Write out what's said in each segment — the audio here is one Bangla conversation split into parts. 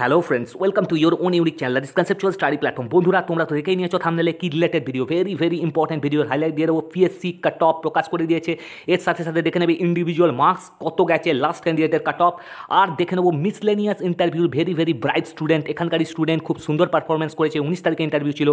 hello friends welcome to your own unique channel this conceptual study platform বন্ধুরা তোমরা তো দেখেই নিয়েছো থামনেলে কি related video very very important video highlight দিয়ে দেবো পিএসসি কাট অফ প্রকাশ করে দিয়েছে এর সাথে সাথে দেখে নেবে ইন্ডিভিজুয়াল মার্কস কত গেছে লাস্ট ক্যান্ডিডেটের কাট অফ আর দেখে নেবো miscellaneous interview very very bright student এখানকারই স্টুডেন্ট খুব সুন্দর পারফরমেন্স করেছে উনিশ তারিখে ইন্টারভিউ ছিল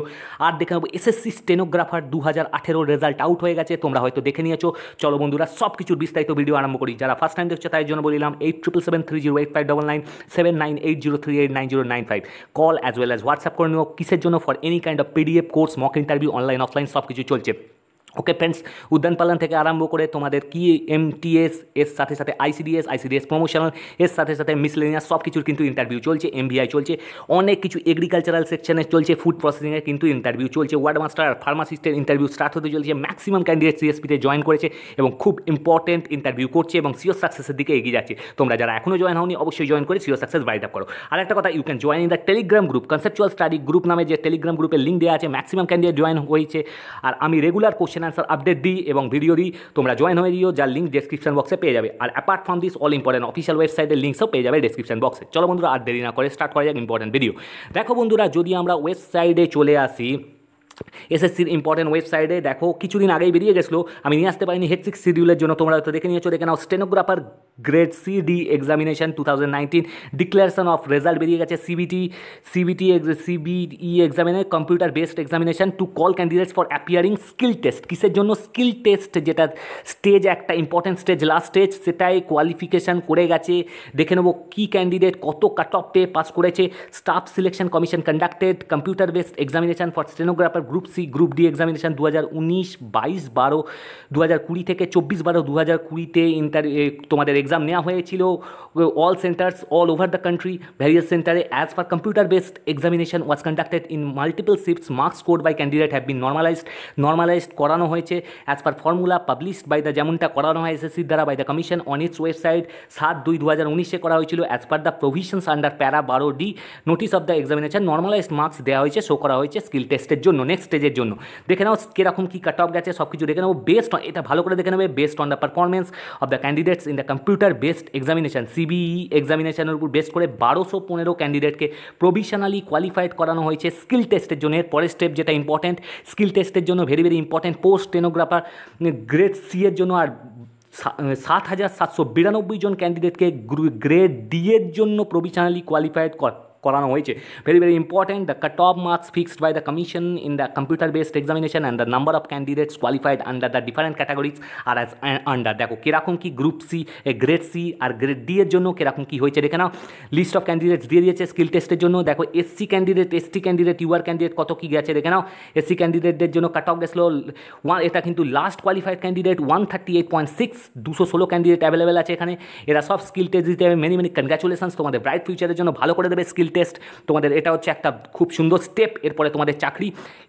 আর দেখে নেবো এসএসসি স্টেনোগ্রাফার দু হাজার আঠেরোর রেজাল্ট আউট হয়ে গেছে তোমরা হয়তো দেখে নিয়েছো চলো বন্ধুরা সব কিছুর বিস্তারিত ভিডিও আরম্ভ করি যারা ফার্স্ট টাইম দেখছো তাই জন্য বলিলাম eight triple seven three zero eight five double nine seven nine eight zero three three nine zero nine five call as well as WhatsApp করে নিও কিসের জন্য for any kind of PDF course mock interview online offline সব কিছু চলছে ওকে ফ্রেন্ডস উদ্যানপালন থেকে আরম্ভ করে তোমাদের কি এস এর সাথে সাথে আইসিডিএস আইসিডিএস প্রমোশনাল এর সাথে সাথে মিসলেনিয়াস সব কিছুর কিন্তু ইন্টারভিউ চলছে এমবিআই চলছে অনেক কিছু এগ্রিকালচারাল সেকশনে চলছে ফুড প্রসেসিংয়ের কিন্তু ইন্টারভিউ চলছে ওয়ার্ড মাস্টার ফার্মাসিস্টের ইন্টারভিউ স্টার্ট হতে চলছে ম্যাক্সিমাম ক্যান্ডিডেট সিএসপিতে জয়েন করেছে এবং খুব ইম্পর্টেন্ট ইন্টারভিউ করছে এবং সিও সাকসেসের দিকে এগিয়ে যাচ্ছে তোমরা যারা এখনও জয়েন হওনি অবশ্যই জয়েন করে সিও সাকসেস বাইট আপ করো আর একটা কথা you can join in the Telegram group conceptual study group নামে যে টেলিগ্রাম গ্রুপের লিঙ্ক দেওয়া আছে ম্যাক্সিমাম ক্যান্ডিডেট জয়েন হয়েছে আর আমি রেগুলার কোশ্চেন অ্যান্সার আপডেট দিই এবং ভিডিও দিই তোমরা জয়েন হয়ে দিও যার লিঙ্ক ডেসক্রিপশন বক্সে পেয়ে যাবে আর apart from this all important official ওয়েবসাইটের লিঙ্কসও পেয়ে যাবে ডেসক্রিপশন বক্সে চলো বন্ধুরা আর দেরি না করে স্টার্ট করা যাক ইম্পর্টেন্ট ভিডিও দেখো বন্ধুরা যদি আমরা ওয়েবসাইটে চলে আসি এসএসসির ইম্পর্টেন্ট ওয়েবসাইটে দেখো কিছুদিন আগেই বেরিয়ে গেছিলো আমি নিয়ে আসতে পারিনি হেড সিক্স শিডিউলের জন্য তোমরা হয়তো দেখে নিয়েছো দেখে নাও stenographer grade C D examination two thousand nineteen declaration of result বেরিয়ে গেছে সিবিটি সিবিটি সিবিই এক্সামিনে computer based examination to call candidates for appearing skill test কিসের জন্য স্কিল টেস্ট যেটা স্টেজ একটা ইম্পর্টেন্ট স্টেজ লাস্ট স্টেজ সেটাই কোয়ালিফিকেশান করে গেছে দেখে নেবো কী ক্যান্ডিডেট কত কাট অফ পাস করেছে staff selection commission conducted computer based examination for stenographer group C group D examination দু হাজার উনিশ বাইশ বারো দু হাজার কুড়ি থেকে চব্বিশ বারো দু হাজার কুড়িতে ইন্টার তোমাদের এক্সাম নেওয়া হয়েছিল all centres all over the country various সেন্টারে as per computer based examination was conducted in multiple shifts marks score by candidate have been normalised normalised করানো হয়েছে as per formula published by the যেমনটা করানো হয় এসএসসি দ্বারা by the commission on its website সাত দুই দু হাজার উনিশে করা হয়েছিল as per the provisions under para বারো D notice of the examination normalised marks দেওয়া হয়েছে শো করা হয়েছে স্কিল টেস্টের জন্য নেক্সট স্টেজের জন্য দেখে নাও কীরকম কী কাট অফ গেছে সব কিছু দেখে নেবো বেস্ট অন এটা ভালো করে দেখে নেবে based on the performance of the candidates in the computer based examination CBE এক্সামিনেশানের উপর বেস্ট করে বারোশো পনেরো ক্যান্ডিডেটকে প্রভিশনালি কোয়ালিফাইড করানো হয়েছে স্কিল টেস্টের জন্য এর পরের স্টেপ যেটা ইম্পর্ট্যান্ট স্কিল টেস্টের জন্য very very important post stenographer grade C এর জন্য আর সাত হাজার সাতশো বিরানব্বই জন ক্যান্ডিডেটকে গ্রেড ডি এর জন্য প্রভিশনালি কোয়ালিফাইড কর করানো হয়েছে very very important the cut off marks fixed by the commission in the computer based examination and the number of candidates qualified under the different categories are as under দেখো কীরকম কি গ্রুপ সি এ গ্রেড সি আর গ্রেড ডি এর জন্য কীরকম কি হয়েছে দেখে নাও লিস্ট অফ ক্যান্ডিডেটস দিয়ে দিয়েছে স্কিল টেস্টের জন্য দেখো SC candidate ST candidate UR candidate কত কী গেছে দেখে নাও এসসি ক্যান্ডিডেটদের জন্য কাট অফ গেছিল ওয়ান এটা কিন্তু last qualified candidate one thirty eight point six দুশো ষোলো ক্যান্ডিডেট অ্যাভেলেবেল আছে এখানে এরা সব স্কিল টেস্ট দিতে হবে মেনি মেনি কনগ্রাচুলেশন তোমাদের ব্রাইট ফিউচারের জন্য ভালো করে দেবে স্কিল টেস্ট তোমাদের এটা হচ্ছে একটা খুব সুন্দর স্টেপ এরপরে তোমাদের চাকরি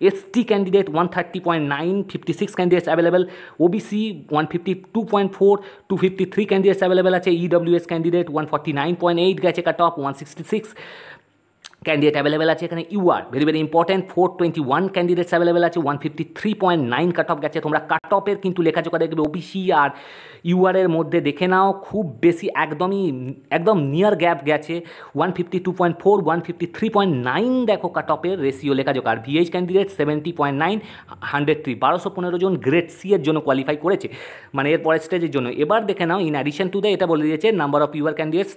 ST candidate one thirty point nine fifty six candidates available OBC one fifty two point four two fifty three candidates available আছে EWS candidate one forty nine point eight গেছে cut off one sixty six candidate available আছে এখানে UR very very important four twenty one candidates available আছে one fifty three point nine cut off গেছে তোমরা কাট অফের কিন্তু চোখা দেখবে ওবিসি আর ইউআরের মধ্যে দেখে নাও খুব বেশি একদমই একদম নিয়ার গ্যাপ গেছে one fifty two point four one fifty three point nine দেখো কা টপের রেশিও লেখা যোগ আর VH candidate seventy point nine hundred three বারোশো পনেরো জন গ্রেড সি এর জন্য কোয়ালিফাই করেছে মানে এর পরের স্টেজের জন্য এবার দেখে নাও ইন অ্যাডিশন টু দ্য এটা বলে দিয়েছে নাম্বার অফ ইউআর ক্যান্ডিডেটস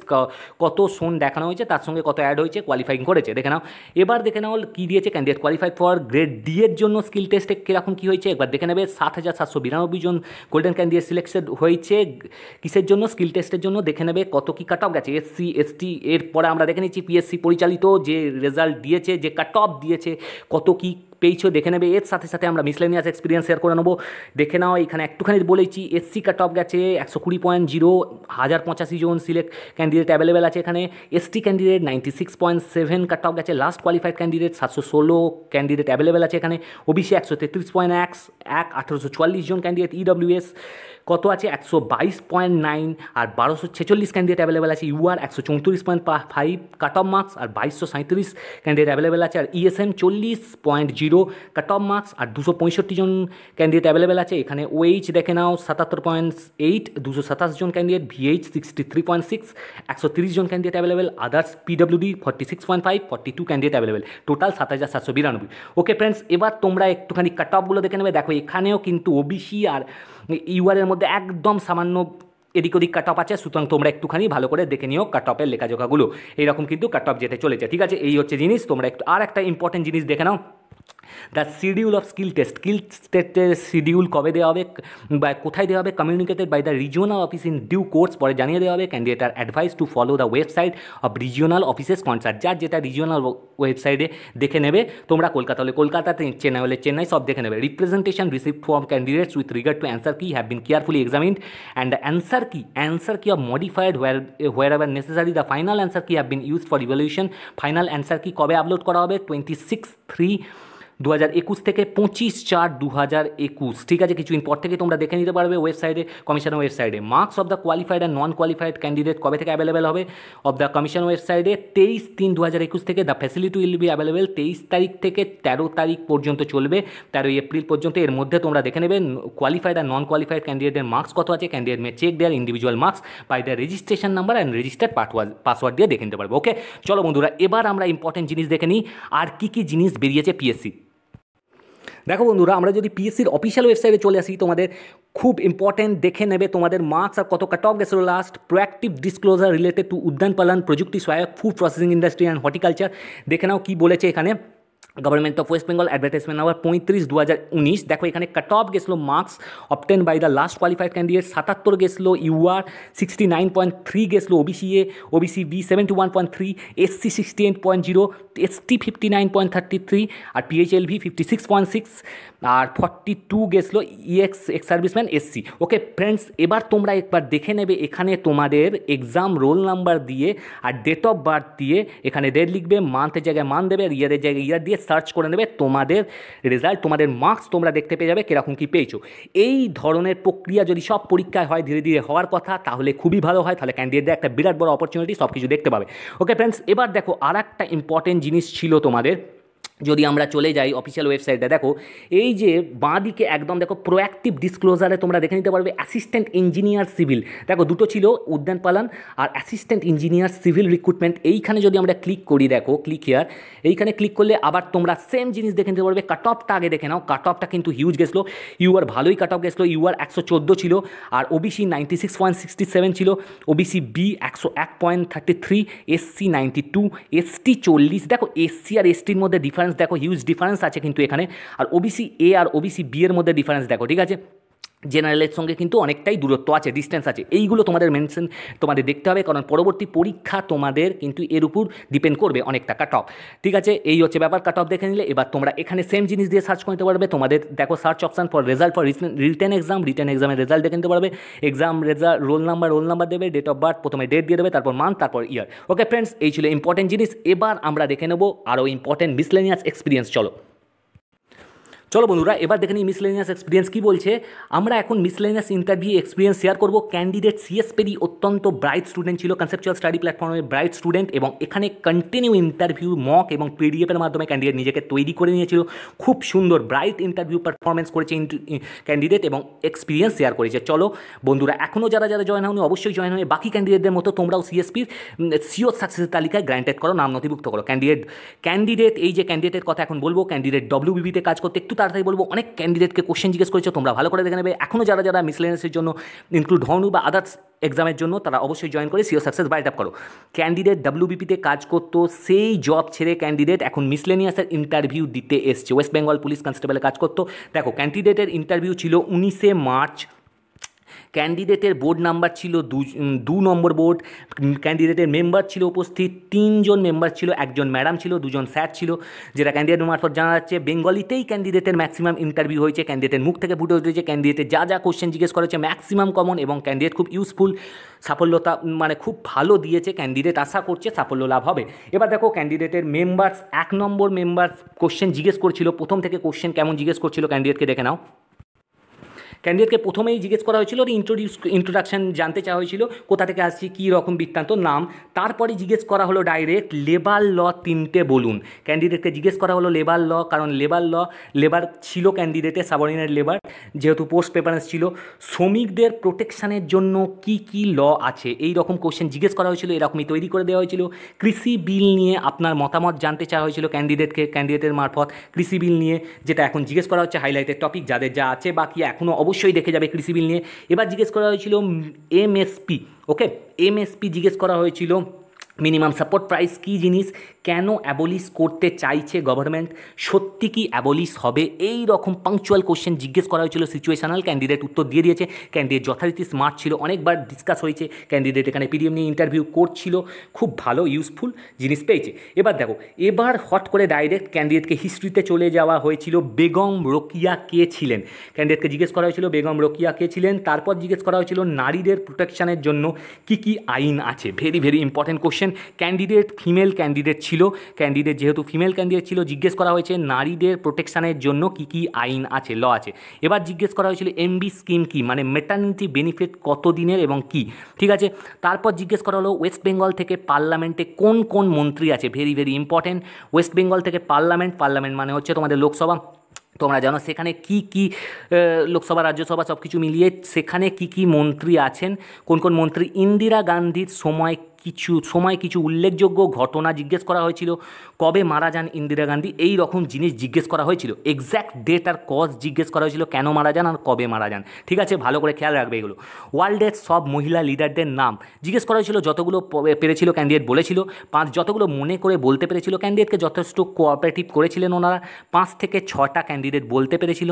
কত সোন দেখানো হয়েছে তার সঙ্গে কত অ্যাড হয়েছে কোয়ালিফাইং করেছে দেখে নাও এবার দেখে নাও কী দিয়েছে candidate qualify for grade D এর জন্য স্কিল টেস্টে কীরকম কী হয়েছে একবার দেখে নেবে সাত হাজার সাতশো বিরানব্বই জন গোল্ডেন ক্যান্ডিডেট সিলেক্টেড হয়ে রয়েছে কিসের জন্য স্কিল টেস্টের জন্য দেখে নেবে কত কী কাট অফ গেছে এসসি এসটি এরপরে আমরা দেখে নিচ্ছি পিএসসি পরিচালিত যে রেজাল্ট দিয়েছে যে কাট অফ দিয়েছে কত কী পেয়েছো দেখে নেবে এর সাথে সাথে আমরা মিসলেনিয়াস এক্সপিরিয়েন্স শেয়ার করে নেবো দেখে নাও এখানে একটুখানি বলেছি এসসি কাট অফ গেছে একশো কুড়ি পয়েন্ট জিরো হাজার পঁচাশি জন সিলেক্ট ক্যান্ডিডেট অ্যাভেলেবেল আছে এখানে ST candidate ninety six point seven cut off গেছে লাস্ট কোয়ালিফাইড ক্যান্ডিডেট সাতশো ষোলো ক্যান্ডিডেট অ্যাভেলেবেল আছে এখানে ওবিসি একশো তেত্রিশ পয়েন্ট এক এক আঠেরোশো চুয়াল্লিশ জন ক্যান্ডিডেট ইডব্লিউএস e কত আছে একশো বাইশ পয়েন্ট নাইন আর বারোশো ছেচল্লিশ ক্যান্ডিডেট অ্যাভেলেবেল আছে ইউআর একশো চৌত্রিশ point five cut off marks আর বাইশশো সাঁত্রিশ ক্যান্ডিডেট অ্যাভেলেবেল আছে আর ইএসএম e চল্লিশ point zero zero cut off marks আর দুশো পঁয়ষট্টি জন ক্যান্ডিডেট অ্যাভেলেবেল আছে এখানে ওএইচ দেখে নাও সাতাত্তর পয়েন্ট এইট দুশো সাতাশ জন candidate VH sixty three point six একশো তিরিশ জন candidate available others PWD forty six point five forty two candidate available total সাত হাজার সাতশো বিরানব্বই ওকে ফ্রেন্ডস এবার তোমরা একটুখানি কাট অফগুলো দেখে নেবে দেখো এখানেও কিন্তু ওবিসি আর ইউআরের মধ্যে একদম সামান্য এদিক ওদিক কাট অফ আছে সুতরাং তোমরা একটুখানি ভালো করে দেখে নিও কাট অফের লেখাজোখাগুলো এইরকম কিন্তু কাট অফ যেতে চলেছে ঠিক আছে এই হচ্ছে জিনিস তোমরা একটু আর একটা ইম্পর্টেন্ট জিনিস দেখে নাও the schedule of skill test skill টেস্টের শিডিউল কবে দেওয়া হবে বা কোথায় দেওয়া হবে communicated by the regional office in due course পরে জানিয়ে দেওয়া হবে candidate are advise to follow the website of regional offices concerned যার যেটা রিজিওনাল ওয়েবসাইটে দেখে নেবে তোমরা কলকাতা হলে কলকাতাতে চেন্নাই হলে চেন্নাই সব দেখে নেবে representation receive from candidates with regard to answer key have been carefully examined and answer key answer key of modified where wherever necessary the final answer key have been use for evaluation final answer key কবে আপলোড করা হবে টোয়েন্টি সিক্স থ্রি দু থেকে পঁচিশ চার দু ঠিক আছে কিছুদিন পর থেকে তোমরা দেখে নিতে পারবে ওয়েবসাইটে কমিশন ওয়েবসাইটে marks of the qualified and non qualified candidate কবে থেকে অ্যাভেলেবেল হবে অফ দ্য কমিশন ওয়েবসাইটে তেইশ তিন দু থেকে the facility will be available তেইশ তারিখ থেকে তেরো তারিখ পর্যন্ত চলবে তেরোই এপ্রিল পর্যন্ত এর মধ্যে তোমরা দেখে নেবে কোয়ালিফাইড অ্যান্ড নন কোয়ালিফাইড ক্যান্ডিডেটের মার্কস কত আছে candidate may check their individual marks by the registration number and registered password দিয়ে দেখে নিতে পারবে ওকে চলো বন্ধুরা এবার আমরা ইম্পর্টেন্ট জিনিস দেখে নিই আর কী কী জিনিস বেরিয়েছে পিএসসি দেখো বন্ধুরা আমরা যদি পিএসসির অফিসিয়াল ওয়েবসাইটে চলে আসি তোমাদের খুব ইম্পর্টেন্ট দেখে নেবে তোমাদের মার্কস আর কত কাট অফ গেছিলো last proactive disclosure related to উদ্যান পালন প্রযুক্তি সহায়ক food processing industry and horticulture দেখে নাও কী বলেছে এখানে government of West Bengal advertisement number পঁয়ত্রিশ দু হাজার উনিশ দেখো এখানে কাট অফ গেছিলো marks obtained by the last qualified candidate সাতাত্তর গেছিলো UR sixty nine point three গেছিলো OBC A OBC B seventy one point three C sixty eight point zero T fifty nine point thirty three আর PHLV fifty six point six আর ফর্টি টু গেছিলো EX ex serviceman SC okay friends এবার তোমরা একবার দেখে নেবে এখানে তোমাদের এক্সাম রোল নাম্বার দিয়ে আর ডেট অফ বার্থ দিয়ে এখানে ডেট লিখবে মান্থের জায়গায় মান দেবে আর ইয়ারের জায়গায় ইয়ার দিয়ে সার্চ করে নেবে তোমাদের রেজাল্ট তোমাদের মার্কস তোমরা দেখতে পেয়ে যাবে কীরকম কী পেয়েছো এই ধরনের প্রক্রিয়া যদি সব পরীক্ষায় হয় ধীরে ধীরে হওয়ার কথা তাহলে খুবই ভালো হয় তাহলে ক্যান্ডিডেটদের একটা বিরাট বড় অপরচুনিটি সব কিছু দেখতে পাবে ওকে ফ্রেন্ডস এবার দেখো আর একটা ইম্পর্টেন্ট জিনিস ছিল তোমাদের যদি আমরা চলে যাই অফিসিয়াল ওয়েবসাইটটা দেখো এই যে বাঁ দিকে একদম দেখো প্রোঅ্যাক্টিভ ডিসক্লোজারে তোমরা দেখে নিতে পারবে অ্যাসিস্ট্যান্ট ইঞ্জিনিয়ার সিভিল দেখো দুটো ছিল উদ্যান পালন আর অ্যাসিস্ট্যান্ট ইঞ্জিনিয়ার সিভিল রিক্রুটমেন্ট এইখানে যদি আমরা ক্লিক করি দেখো ক্লিক হিয়ার এইখানে ক্লিক করলে আবার তোমরা সেম জিনিস দেখে নিতে পারবে কাট অফটা আগে দেখে নাও কাট অফটা কিন্তু হিউজ গেছিলো ইউআর ভালোই কাট অফ গেছিলো ইউআর একশো চোদ্দো ছিল আর OBC ninety six point sixty seven ছিল ওবিসি বি একশো এক point thirty three SC ninety two ST চল্লিশ দেখো এসসি আর এসটির মধ্যে ডিফারেন্স ডিফারেন্স দেখো হিউজ ডিফারেন্স আছে কিন্তু এখানে আর ওবিসি এ আর ওবিসি বি এর মধ্যে ডিফারেন্স দেখো ঠিক আছে জেনারেলের সঙ্গে কিন্তু অনেকটাই দূরত্ব আছে ডিস্টেন্স আছে এইগুলো তোমাদের মেনশন তোমাদের দেখতে হবে কারণ পরবর্তী পরীক্ষা তোমাদের কিন্তু এর উপর ডিপেন্ড করবে অনেকটা কাট অফ ঠিক আছে এই হচ্ছে ব্যাপার কাট অফ দেখে নিলে এবার তোমরা এখানে সেম জিনিস দিয়ে সার্চ করতে পারবে তোমাদের দেখো search option for result for written exam written এক্সামের রেজাল্ট দেখে নিতে পারবে exam result roll number roll number দেবে ডেট অফ বার্থ প্রথমে ডেট দিয়ে দেবে তারপর মান্থ তারপর ইয়ার ওকে ফ্রেন্ডস এই ছিল ইম্পর্টেন্ট জিনিস এবার আমরা দেখে নেবো আরও ইম্পর্টেন্ট মিসলেনিয়াস এক্সপিরিয়েন্স চলো চলো বন্ধুরা এবার দেখে নিই মিসলেনিয়াস এক্সপিরিয়েন্স কী বলছে আমরা এখন মিসলেনিয়াস ইন্টারভিউ এক্সপিরিয়েন্স শেয়ার করব ক্যান্ডিডেট সিএস পেরি অত্যন্ত ব্রাইট স্টুডেন্ট ছিল কনসেপচুয়াল স্টাডি প্ল্যাটফর্মের ব্রাইট স্টুডেন্ট এবং এখানে কন্টিনিউ ইন্টারভিউ মক এবং পিডিএফের মাধ্যমে ক্যান্ডিডেট নিজেকে তৈরি করে নিয়েছিল খুব সুন্দর ব্রাইট ইন্টারভিউ পারফরমেন্স করেছে ক্যান্ডিডেট এবং এক্সপিরিয়েন্স শেয়ার করেছে চলো বন্ধুরা এখনও যারা যারা জয়েন হয়নি অবশ্যই জয়েন হয়ে বাকি ক্যান্ডিডেটদের মতো তোমরাও সিএসপির সিও সাকসেসের তালিকায় গ্র্যান্টেড করো নাম নথিভুক্ত করো ক্যান্ডিডেট ক্যান্ডিডেট এই যে ক্যান্ডিডেটের কথা এখন বলবো ক্যান্ডিডেট ডব্লিউবিবিতে কাজ করতে একটু তাড়াতাড়ি বলবো অনেক ক্যান্ডিডেটকে কোশ্চেন জিজ্ঞেস করেছো তোমরা ভালো করে দেখে নেবে এখনও যারা যারা মিসলেনিয়াসের জন্য ইনক্লুড হনু বা আদার্স এক্সামের জন্য তারা অবশ্যই জয়েন করে সিও সাকসেস বাইট আপ করো ক্যান্ডিডেট ডাব্লিউবিপিতে কাজ করতো সেই জব ছেড়ে ক্যান্ডিডেট এখন মিসলেনিয়াসের ইন্টারভিউ দিতে এসছে ওয়েস্ট বেঙ্গল পুলিশ কনস্টেবলে কাজ করতো দেখো ক্যান্ডিডেটের ইন্টারভিউ ছিল উনিশে মার্চ ক্যান্ডিডেটের বোর্ড নাম্বার ছিল দু নম্বর বোর্ড ক্যান্ডিডেটের মেম্বার ছিল উপস্থিত তিনজন মেম্বার ছিল একজন ম্যাডাম ছিল দুজন স্যার ছিল যেটা ক্যান্ডিডেট মারফত জানা যাচ্ছে বেঙ্গলিতেই ক্যান্ডিডেটের ম্যাক্সিমাম ইন্টারভিউ হয়েছে ক্যান্ডিডেটের মুখ থেকে ফুটে উঠেছে ক্যান্ডিডেটের যা যা কোশ্চেন জিজ্ঞেস করেছে ম্যাক্সিমাম কমন এবং ক্যান্ডিডেট খুব ইউজফুল সাফল্যতা মানে খুব ভালো দিয়েছে ক্যান্ডিডেট আশা করছে সাফল্য লাভ হবে এবার দেখো ক্যান্ডিডেটের মেম্বার্স এক নম্বর মেম্বার্স কোশ্চেন জিজ্ঞেস করছিল প্রথম থেকে কোশ্চেন কেমন জিজ্ঞেস করছিল ক্যান্ডিডেটকে দেখে নাও ক্যান্ডিডেটকে প্রথমেই জিজ্ঞেস করা হয়েছিল ইন্ট্রোডিউস ইন্ট্রোডাকশান জানতে চাওয়া হয়েছিল কোথা থেকে আসছি কী রকম বৃত্তান্ত নাম তারপরে জিজ্ঞেস করা হলো ডাইরেক্ট লেবার ল তিনটে বলুন ক্যান্ডিডেটকে জিজ্ঞেস করা হলো লেবার ল কারণ লেবার ল লেবার ছিল ক্যান্ডিডেটে সাবরিনের লেবার যেহেতু পোস্ট প্রেফারেন্স ছিল শ্রমিকদের প্রোটেকশানের জন্য কি কি ল আছে এই রকম কোশ্চেন জিজ্ঞেস করা হয়েছিল এরকমই তৈরি করে দেওয়া হয়েছিল কৃষি বিল নিয়ে আপনার মতামত জানতে চাওয়া হয়েছিল ক্যান্ডিডেটকে ক্যান্ডিডেটের মারফত কৃষি বিল নিয়ে যেটা এখন জিজ্ঞেস করা হচ্ছে হাইলাইটের টপিক যাদের যা আছে বাকি এখনও অব অবশ্যই দেখে যাবে কৃষি বিল নিয়ে এবার জিজ্ঞেস করা হয়েছিল এমএসপি ওকে এমএসপি জিজ্ঞেস করা হয়েছিল মিনিমাম সাপোর্ট প্রাইস কী জিনিস কেন অ্যাবলিশ করতে চাইছে গভর্নমেন্ট সত্যি কি অ্যাবলিশ হবে এই রকম পাংচুয়াল কোশ্চেন জিজ্ঞেস করা হয়েছিল সিচুয়েশনাল ক্যান্ডিডেট উত্তর দিয়ে দিয়েছে ক্যান্ডিডেট যথারীতি স্মার্ট ছিল অনেকবার ডিসকাস হয়েছে ক্যান্ডিডেট এখানে পিডিএম নিয়ে ইন্টারভিউ করছিল খুব ভালো ইউজফুল জিনিস পেয়েছে এবার দেখো এবার হট করে ডাইরেক্ট ক্যান্ডিডেটকে হিস্ট্রিতে চলে যাওয়া হয়েছিল বেগম রোকিয়া কে ছিলেন ক্যান্ডিডেটকে জিজ্ঞেস করা হয়েছিল বেগম রোকিয়া কে ছিলেন তারপর জিজ্ঞেস করা হয়েছিল নারীদের প্রোটেকশানের জন্য কি কি আইন আছে ভেরি ভেরি ইম্পর্টেন্ট কোশ্চেন করেছেন ক্যান্ডিডেট ফিমেল ক্যান্ডিডেট ছিল ক্যান্ডিডেট যেহেতু ফিমেল ক্যান্ডিডেট ছিল জিজ্ঞেস করা হয়েছে নারীদের প্রোটেকশানের জন্য কি কি আইন আছে ল আছে এবার জিজ্ঞেস করা হয়েছিল এমবি স্কিম কি মানে মেটার্নিটি বেনিফিট কত দিনের এবং কি ঠিক আছে তারপর জিজ্ঞেস করা হলো ওয়েস্ট বেঙ্গল থেকে পার্লামেন্টে কোন কোন মন্ত্রী আছে very very important West Bengal থেকে পার্লামেন্ট পার্লামেন্ট মানে হচ্ছে তোমাদের লোকসভা তোমরা জানো সেখানে কি কি লোকসভা রাজ্যসভা সব কিছু মিলিয়ে সেখানে কি কি মন্ত্রী আছেন কোন কোন মন্ত্রী ইন্দিরা গান্ধীর সময় কিছু সময় কিছু উল্লেখযোগ্য ঘটনা জিজ্ঞেস করা হয়েছিল কবে মারা যান ইন্দিরা গান্ধী এই রকম জিনিস জিজ্ঞেস করা হয়েছিল এক্স্যাক্ট ডেট আর কজ জিজ্ঞেস করা হয়েছিল কেন মারা যান আর কবে মারা যান ঠিক আছে ভালো করে খেয়াল রাখবে এগুলো ওয়ার্ল্ডের সব মহিলা লিডারদের নাম জিজ্ঞেস করা হয়েছিল যতগুলো পেরেছিল ক্যান্ডিডেট বলেছিল পাঁচ যতগুলো মনে করে বলতে পেরেছিল ক্যান্ডিডেটকে যথেষ্ট কোঅপারেটিভ করেছিলেন ওনারা পাঁচ থেকে ছটা ক্যান্ডিডেট বলতে পেরেছিল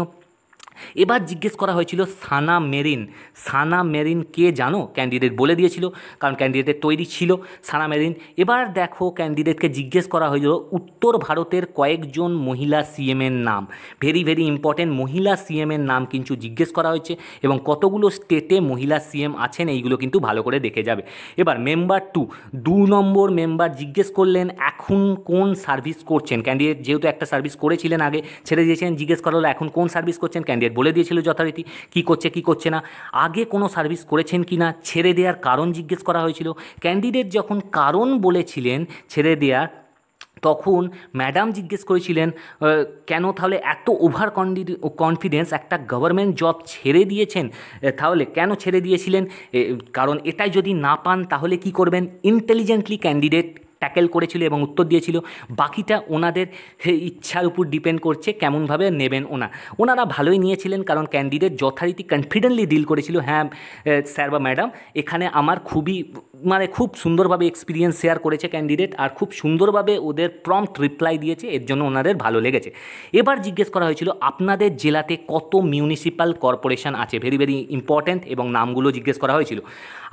এবার জিজ্ঞেস করা হয়েছিল সানা মেরিন সানা মেরিন কে জানো ক্যান্ডিডেট বলে দিয়েছিল কারণ ক্যান্ডিডেটের তৈরি ছিল সানা মেরিন এবার দেখো ক্যান্ডিডেটকে জিজ্ঞেস করা হয়েছিল উত্তর ভারতের কয়েকজন মহিলা সিএমের নাম ভেরি ভেরি ইম্পর্টেন্ট মহিলা সিএমের নাম কিন্তু জিজ্ঞেস করা হয়েছে এবং কতগুলো স্টেটে মহিলা সিএম আছেন এইগুলো কিন্তু ভালো করে দেখে যাবে এবার মেম্বার টু দু নম্বর মেম্বার জিজ্ঞেস করলেন এখন কোন সার্ভিস করছেন ক্যান্ডিডেট যেহেতু একটা সার্ভিস করেছিলেন আগে ছেড়ে দিয়েছেন জিজ্ঞেস করা হলো এখন কোন সার্ভিস করছেন ক্যান্ডিডেট আমাদের বলে দিয়েছিল যথারীতি কি করছে কি করছে না আগে কোনো সার্ভিস করেছেন কি না ছেড়ে দেওয়ার কারণ জিজ্ঞেস করা হয়েছিল ক্যান্ডিডেট যখন কারণ বলেছিলেন ছেড়ে দেওয়ার তখন ম্যাডাম জিজ্ঞেস করেছিলেন কেন তাহলে এত ওভার কনফিডেন্স একটা গভর্নমেন্ট জব ছেড়ে দিয়েছেন তাহলে কেন ছেড়ে দিয়েছিলেন কারণ এটাই যদি না পান তাহলে কি করবেন ইন্টেলিজেন্টলি ক্যান্ডিডেট ট্যাকেল করেছিল এবং উত্তর দিয়েছিল বাকিটা ওনাদের ইচ্ছার উপর ডিপেন্ড করছে কেমনভাবে নেবেন ওনা ওনারা ভালোই নিয়েছিলেন কারণ ক্যান্ডিডেট যথারীতি কনফিডেন্টলি ডিল করেছিল হ্যাঁ স্যার বা ম্যাডাম এখানে আমার খুবই মানে খুব সুন্দরভাবে এক্সপিরিয়েন্স শেয়ার করেছে ক্যান্ডিডেট আর খুব সুন্দরভাবে ওদের প্রম্পট রিপ্লাই দিয়েছে এর জন্য ওনাদের ভালো লেগেছে এবার জিজ্ঞেস করা হয়েছিল আপনাদের জেলাতে কত মিউনিসিপ্যাল কর্পোরেশন আছে ভেরি ভেরি ইম্পর্ট্যান্ট এবং নামগুলো জিজ্ঞেস করা হয়েছিল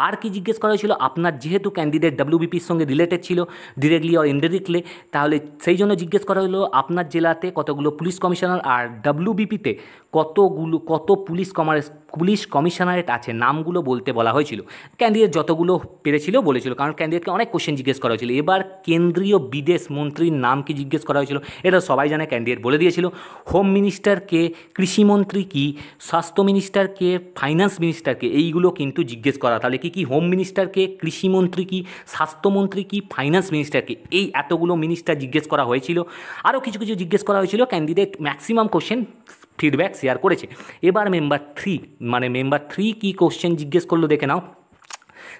আর কি জিজ্ঞেস করা হয়েছিল আপনার যেহেতু ক্যান্ডিডেট ডাব্লিউবিপির সঙ্গে রিলেটেড ছিল ডিরেক্টলি অর ইনডিরেক্টলি তাহলে সেই জন্য জিজ্ঞেস করা হলো আপনার জেলাতে কতগুলো পুলিশ কমিশনার আর ডাব্লিউবিপিতে কতগুলো কত পুলিশ কমার পুলিশ কমিশনারেট আছে নামগুলো বলতে বলা হয়েছিল ক্যান্ডিডেট যতগুলো পেরেছিল বলেছিল কারণ ক্যান্ডিডেটকে অনেক কোশ্চেন জিজ্ঞেস করা হয়েছিল এবার কেন্দ্রীয় বিদেশ মন্ত্রীর নাম কি জিজ্ঞেস করা হয়েছিল এটা সবাই জানে ক্যান্ডিডেট বলে দিয়েছিল হোম মিনিস্টারকে কৃষিমন্ত্রী কি স্বাস্থ্য মিনিস্টারকে ফাইন্যান্স মিনিস্টারকে এইগুলো কিন্তু জিজ্ঞেস করা তাহলে কি কি হোম মিনিস্টারকে কৃষিমন্ত্রী কি স্বাস্থ্যমন্ত্রী কি ফাইন্যান্স মিনিস্টারকে এই এতগুলো মিনিস্টার জিজ্ঞেস করা হয়েছিল আরও কিছু কিছু জিজ্ঞেস করা হয়েছিল candidate maximum question feedback share করেছে এবার মেম্বার থ্রি মানে মেম্বার থ্রি কী কোশ্চেন জিজ্ঞেস করলো দেখে নাও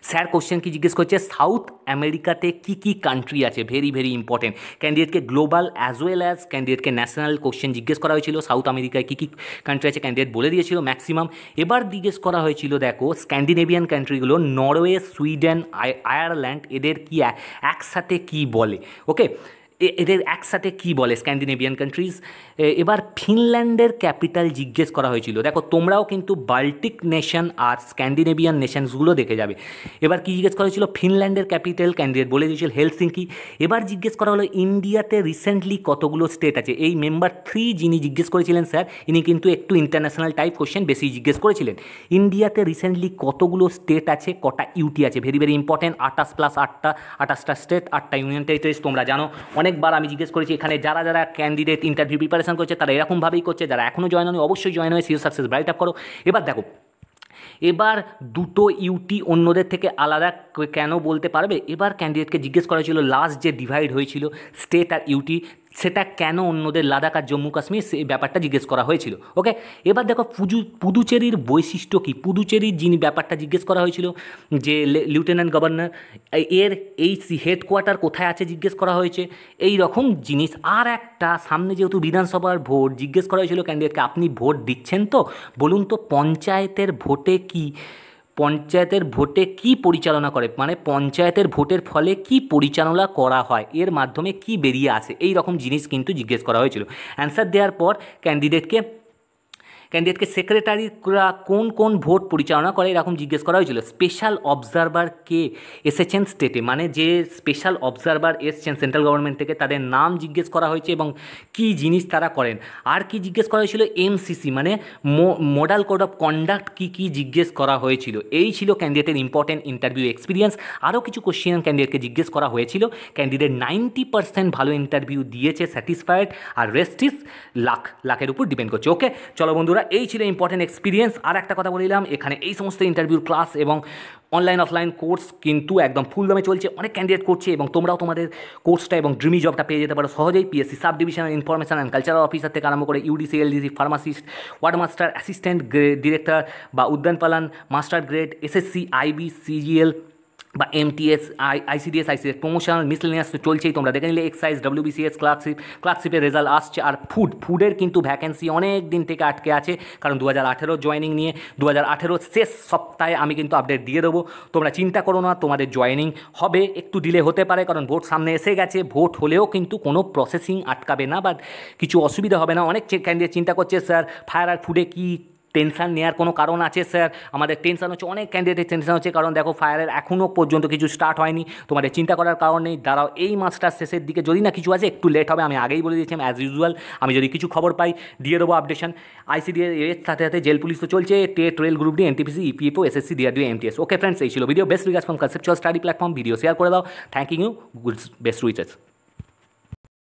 স্যার কোশ্চেন কি জিজ্ঞেস করছে সাউথ আমেরিকাতে কি কি কান্ট্রি আছে ভেরি ভেরি ইম্পর্টেন্ট ক্যান্ডিডেটকে গ্লোবাল অ্যাজ ওয়েল অ্যাজ ক্যান্ডিডেটকে ন্যাশনাল কোশ্চেন জিজ্ঞেস করা হয়েছিল সাউথ আমেরিকায় কী কী কান্ট্রি আছে ক্যান্ডিডেট বলে দিয়েছিল ম্যাক্সিমাম এবার জিজ্ঞেস করা হয়েছিল দেখো স্ক্যান্ডিনেভিয়ান কান্ট্রিগুলো নরওয়ে সুইডেন আয়ারল্যান্ড এদের কী একসাথে কি বলে ওকে এদের একসাথে কি বলে স্ক্যান্ডিনেভিয়ান কান্ট্রিজ এবার ফিনল্যান্ডের ক্যাপিটাল জিজ্ঞেস করা হয়েছিল দেখো তোমরাও কিন্তু বাল্টিক নেশন আর স্ক্যান্ডিনেভিয়ান নেশনসগুলো দেখে যাবে এবার কি জিজ্ঞেস করা হয়েছিল ফিনল্যান্ডের ক্যাপিটাল ক্যান্ডিডেট বলে দিয়েছিল হেলসিঙ্কি এবার জিজ্ঞেস করা হলো ইন্ডিয়াতে রিসেন্টলি কতগুলো স্টেট আছে এই মেম্বার থ্রি যিনি জিজ্ঞেস করেছিলেন স্যার ইনি কিন্তু একটু ইন্টারন্যাশনাল টাইপ কোশ্চেন বেশি জিজ্ঞেস করেছিলেন ইন্ডিয়াতে রিসেন্টলি কতগুলো স্টেট আছে কটা ইউটি আছে ভেরি ভেরি ইম্পর্টেন্ট আটাশ প্লাস আটটা আটাশটা স্টেট আটটা ইউনিয়ন টেরিটরিজ তোমরা জানো অনেক অনেকবার আমি জিজ্ঞেস করেছি এখানে যারা যারা ক্যান্ডিডেট ইন্টারভিউ প্রিপারেশন করছে তারা এরকমভাবেই করছে যারা এখনও জয়েন হয়নি অবশ্যই জয়েন হয়ে সিও সাকসেস ব্রাইট আপ করো এবার দেখো এবার দুটো ইউটি অন্যদের থেকে আলাদা কেন বলতে পারবে এবার ক্যান্ডিডেটকে জিজ্ঞেস করা হয়েছিল লাস্ট যে ডিভাইড হয়েছিল স্টেট আর ইউটি সেটা কেন অন্যদের লাদাখ আর জম্মু কাশ্মীর সেই ব্যাপারটা জিজ্ঞেস করা হয়েছিল ওকে এবার দেখো পুজু পুদুচেরির বৈশিষ্ট্য কী পুদুচেরির যিনি ব্যাপারটা জিজ্ঞেস করা হয়েছিল যে লিউটেন্যান্ট গভর্নর এর এই হেডকোয়ার্টার কোথায় আছে জিজ্ঞেস করা হয়েছে এই রকম জিনিস আর একটা সামনে যেহেতু বিধানসভার ভোট জিজ্ঞেস করা হয়েছিল ক্যান্ডিডেটকে আপনি ভোট দিচ্ছেন তো বলুন তো পঞ্চায়েতের ভোটে কি পঞ্চায়েতের ভোটে কি পরিচালনা করে মানে পঞ্চায়েতের ভোটের ফলে কি পরিচালনা করা হয় এর মাধ্যমে কি বেরিয়ে আসে এই রকম জিনিস কিন্তু জিজ্ঞেস করা হয়েছিল অ্যান্সার দেওয়ার পর ক্যান্ডিডেটকে ক্যান্ডিডেটকে সেক্রেটারিরা কোন কোন ভোট পরিচালনা করে এরকম জিজ্ঞেস করা হয়েছিল স্পেশাল অবজারভার কে এসেছেন স্টেটে মানে যে স্পেশাল অবজারভার এসছেন সেন্ট্রাল গভর্নমেন্ট থেকে তাদের নাম জিজ্ঞেস করা হয়েছে এবং কি জিনিস তারা করেন আর কি জিজ্ঞেস করা হয়েছিল এমসিসি মানে মডাল কোড অফ কন্ডাক্ট কী কী জিজ্ঞেস করা হয়েছিল এই ছিল ক্যান্ডিডেটের ইম্পর্টেন্ট ইন্টারভিউ এক্সপিরিয়েন্স আরও কিছু কোশ্চেন ক্যান্ডিডেটকে জিজ্ঞেস করা হয়েছিল ক্যান্ডিডেট নাইনটি পার্সেন্ট ভালো ইন্টারভিউ দিয়েছে স্যাটিসফাইড আর রেস্ট ইস লাখ লাখের উপর ডিপেন্ড করছে ওকে চলো বন্ধু বন্ধুরা এই ছিল ইম্পর্টেন্ট এক্সপিরিয়েন্স আর একটা কথা বলিলাম এখানে এই সমস্ত ইন্টারভিউর ক্লাস এবং অনলাইন অফলাইন কোর্স কিন্তু একদম ফুল দামে চলছে অনেক ক্যান্ডিডেট করছে এবং তোমরাও তোমাদের কোর্সটা এবং ড্রিমি জবটা পেয়ে যেতে পারো সহজেই PSC sub divisional information and cultural officer থেকে আরম্ভ করে UDC LDC pharmacist ward master assistant director বা উদ্যান পালান master grade SSC IB CGL বা MTS I ICDS ICS promotional miscellaneous চলছেই তোমরা দেখে নিলে এক্সাইজ ডব্লিউবিসিএস ক্লার্কশিপ ক্লার্কশিপের রেজাল্ট আসছে আর ফুড ফুডের কিন্তু ভ্যাকেন্সি অনেক দিন থেকে আটকে আছে কারণ দু হাজার আঠেরো জয়নিং নিয়ে দু হাজার আঠেরো শেষ সপ্তাহে আমি কিন্তু আপডেট দিয়ে দেবো তোমরা চিন্তা করো না তোমাদের জয়নিং হবে একটু ডিলে হতে পারে কারণ ভোট সামনে এসে গেছে ভোট হলেও কিন্তু কোনো প্রসেসিং আটকাবে না বা কিছু অসুবিধা হবে না অনেক ক্যান্ডিডেট চিন্তা করছে স্যার ফায়ার আর ফুডে কী টেনশান নেওয়ার কোনো কারণ আছে স্যার আমাদের টেনশান হচ্ছে অনেক ক্যান্ডিডেট টেনশান হচ্ছে কারণ দেখো ফায়ারের এখনও পর্যন্ত কিছু স্টার্ট হয়নি তোমাদের চিন্তা করার কারণ নেই দাঁড়াও এই মাসটার শেষের দিকে যদি না কিছু আছে একটু লেট হবে আমি আগেই বলে দিয়েছিলাম অ্যাজ ইউজুয়াল আমি যদি কিছু খবর পাই দিয়ে দেবো আপডেশন আইসিডিএ এর সাথে সাথে জেল পুলিশ তো চলছে TET rail group D NTPC EPFO SSC DRDO MTS okay friends এই ছিল video best regards from conceptual study platform video share করে দাও thank you good best witches